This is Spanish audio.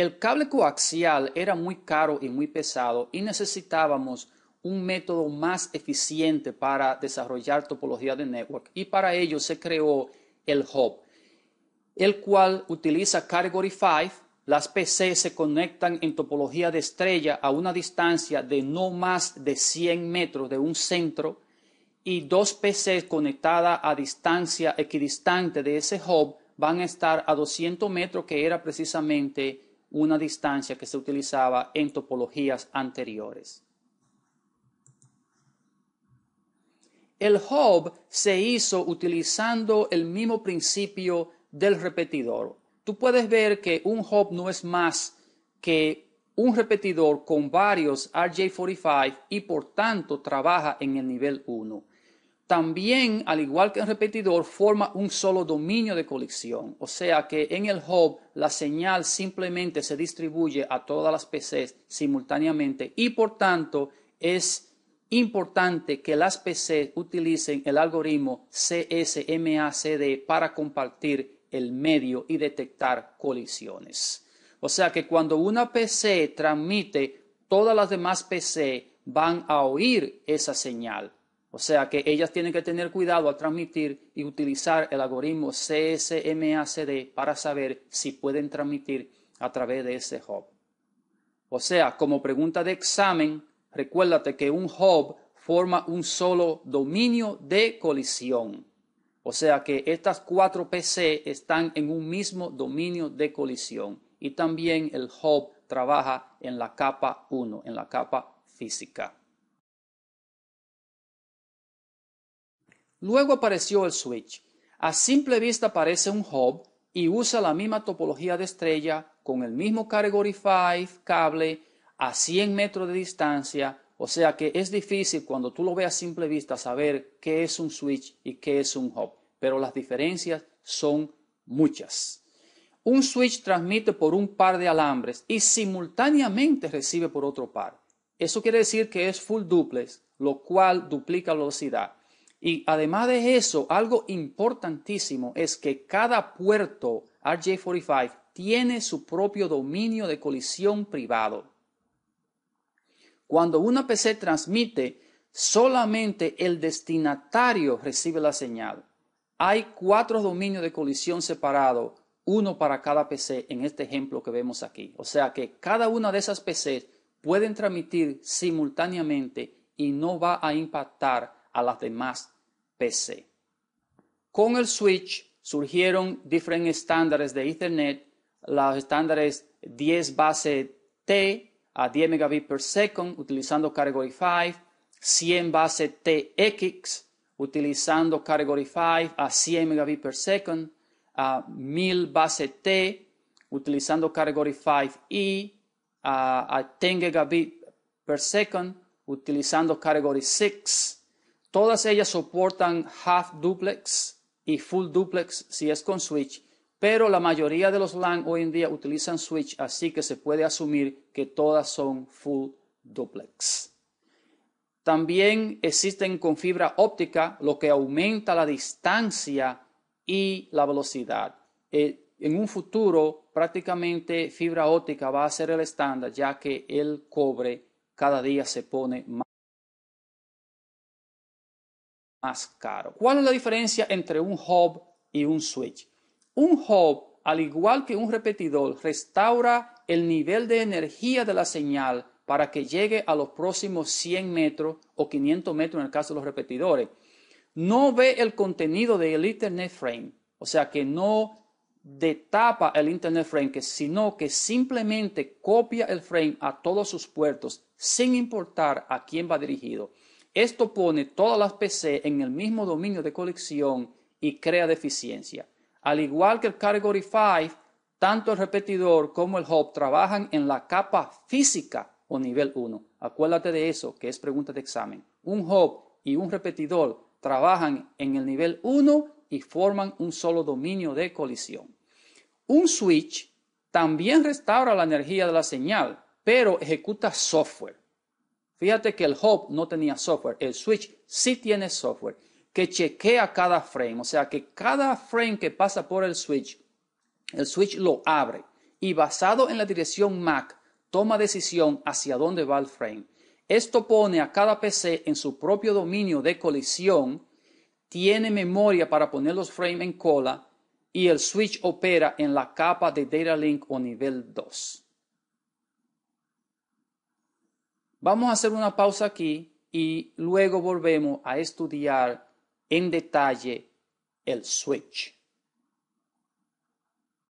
El cable coaxial era muy caro y muy pesado y necesitábamos un método más eficiente para desarrollar topología de network y para ello se creó el hub, el cual utiliza Category 5. Las PCs se conectan en topología de estrella a una distancia de no más de 100 metros de un centro y dos PCs conectadas a distancia equidistante de ese hub van a estar a 200 metros que era precisamente una distancia que se utilizaba en topologías anteriores. El hub se hizo utilizando el mismo principio del repetidor. Tú puedes ver que un hub no es más que un repetidor con varios RJ45 y por tanto trabaja en el nivel 1 también, al igual que el repetidor, forma un solo dominio de colisión, O sea que en el hub la señal simplemente se distribuye a todas las PCs simultáneamente y por tanto es importante que las PCs utilicen el algoritmo CSMACD para compartir el medio y detectar colisiones. O sea que cuando una PC transmite, todas las demás PCs van a oír esa señal o sea que ellas tienen que tener cuidado al transmitir y utilizar el algoritmo CSMACD para saber si pueden transmitir a través de ese hub. O sea, como pregunta de examen, recuérdate que un hub forma un solo dominio de colisión. O sea que estas cuatro PC están en un mismo dominio de colisión y también el hub trabaja en la capa 1, en la capa física. Luego apareció el switch. A simple vista parece un hub y usa la misma topología de estrella con el mismo Category 5 cable a 100 metros de distancia, o sea que es difícil cuando tú lo veas a simple vista saber qué es un switch y qué es un hub, pero las diferencias son muchas. Un switch transmite por un par de alambres y simultáneamente recibe por otro par. Eso quiere decir que es full duplex, lo cual duplica la velocidad. Y además de eso, algo importantísimo es que cada puerto RJ45 tiene su propio dominio de colisión privado. Cuando una PC transmite, solamente el destinatario recibe la señal. Hay cuatro dominios de colisión separados, uno para cada PC en este ejemplo que vemos aquí. O sea que cada una de esas PCs pueden transmitir simultáneamente y no va a impactar a las demás PC. Con el switch surgieron diferentes estándares de Ethernet, los estándares 10 base T a 10 megabits per second utilizando Category 5, 100 base TX utilizando Category 5 a 100 megabits per second, a 1000 base T utilizando Category 5E a, 10 gigabits per second utilizando Category 6 Todas ellas soportan half duplex y full duplex si es con switch, pero la mayoría de los LAN hoy en día utilizan switch, así que se puede asumir que todas son full duplex. También existen con fibra óptica, lo que aumenta la distancia y la velocidad. Eh, en un futuro, prácticamente fibra óptica va a ser el estándar, ya que el cobre cada día se pone más más caro. ¿Cuál es la diferencia entre un hub y un switch? Un hub, al igual que un repetidor, restaura el nivel de energía de la señal para que llegue a los próximos 100 metros o 500 metros en el caso de los repetidores. No ve el contenido del Ethernet frame, o sea que no detapa el Internet frame, sino que simplemente copia el frame a todos sus puertos, sin importar a quién va dirigido. Esto pone todas las PC en el mismo dominio de colisión y crea deficiencia. Al igual que el Category 5, tanto el repetidor como el hub trabajan en la capa física o nivel 1. Acuérdate de eso, que es pregunta de examen. Un hub y un repetidor trabajan en el nivel 1 y forman un solo dominio de colisión. Un switch también restaura la energía de la señal, pero ejecuta software. Fíjate que el Hub no tenía software, el Switch sí tiene software que chequea cada frame, o sea que cada frame que pasa por el Switch, el Switch lo abre y basado en la dirección Mac toma decisión hacia dónde va el frame. Esto pone a cada PC en su propio dominio de colisión, tiene memoria para poner los frames en cola y el switch opera en la capa de Data Link o nivel 2. Vamos a hacer una pausa aquí y luego volvemos a estudiar en detalle el switch.